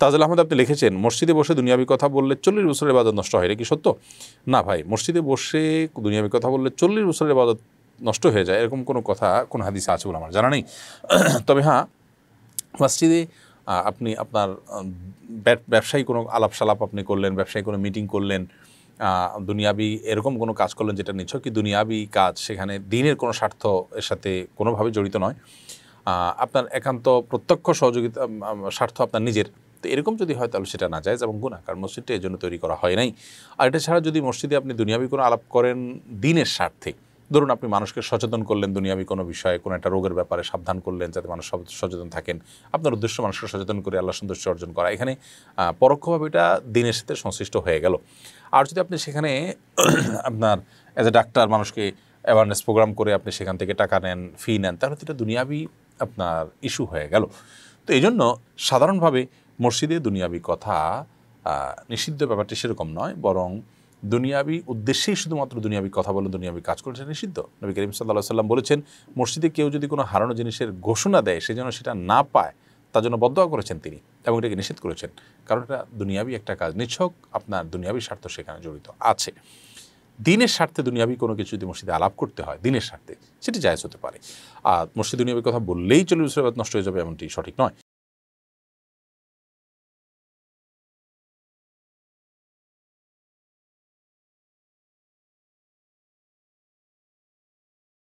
তাজুল আহমদ আপনি লিখেছেন মসজিদে বসে দুনিয়াবি কথা বললে চল্লিশ বছরের বাজার নষ্ট হয় এটা কি সত্য না ভাই মসজিদে বসে দুনিয়াবি কথা বললে চল্লিশ বছরের বাজার নষ্ট হয়ে যায় এরকম কোনো কথা কোন হাদিসে আছে বলে আমার জানা নেই তবে হ্যাঁ মসজিদে আপনি আপনার ব্যবসায়ী কোনো আলাপ সালাপ আপনি করলেন ব্যবসায়ী কোনো মিটিং করলেন দুনিয়াবি এরকম কোনো কাজ করলেন যেটা নিচ্ছ কি দুনিয়াবি কাজ সেখানে দিনের কোনো স্বার্থ এর সাথে কোনোভাবে জড়িত নয় আপনার একান্ত প্রত্যক্ষ সহযোগিতা স্বার্থ আপনার নিজের তো এরকম যদি হয় তাহলে সেটা না যায় এবং গুণা কারণ মসজিদটা এই জন্য তৈরি করা হয় নাই আর এটা ছাড়া যদি মসজিদে আপনি দুনিয়াবি কোনো আলাপ করেন দিনের স্বার্থে ধরুন আপনি মানুষকে সচেতন করলেন দুনিয়াবি কোনো বিষয়ে কোনো একটা রোগের ব্যাপারে সাবধান করলেন যাতে মানুষ সচেতন থাকেন আপনার উদ্দেশ্য মানুষকে সচেতন করে আল্লাহ সন্তুষ্ট অর্জন করা এখানে পরোক্ষভাবে এটা দিনের সাথে সংশ্লিষ্ট হয়ে গেল আর যদি আপনি সেখানে আপনার অ্যাজ এ ডাক্তার মানুষকে অ্যাওয়ারনেস প্রোগ্রাম করে আপনি সেখান থেকে টাকা নেন ফি নেন তাহলে তো এটা দুনিয়াবি আপনার ইস্যু হয়ে গেল তো এই জন্য সাধারণভাবে মসজিদে দুনিয়াবি কথা নিষিদ্ধ ব্যাপারটি সেরকম নয় বরং দুনিয়াবি উদ্দেশ্যেই শুধুমাত্র দুনিয়াবি কথা বলে দুনিয়াবি কাজ করেছে নিষিদ্ধ নবী করিম সাল্লাহ সাল্লাম বলেছেন মসজিদে কেউ যদি কোনো হারানো জিনিসের ঘোষণা দেয় সে যেন সেটা না পায় তার জন্য বদয়া করেছেন তিনি এবং এটাকে নিষেধ করেছেন কারণ এটা দুনিয়াবি একটা কাজ নিছক আপনার দুনিয়াবি স্বার্থ সেখানে জড়িত আছে দিনের স্বার্থে দুনিয়াবি কোনো কিছু যদি মসজিদে আলাপ করতে হয় দিনের স্বার্থে সেটি জায়জ হতে পারে আর মসজিদ দুনিয়াবি কথা বললেই চলে নষ্ট হয়ে যাবে এমনটি সঠিক নয়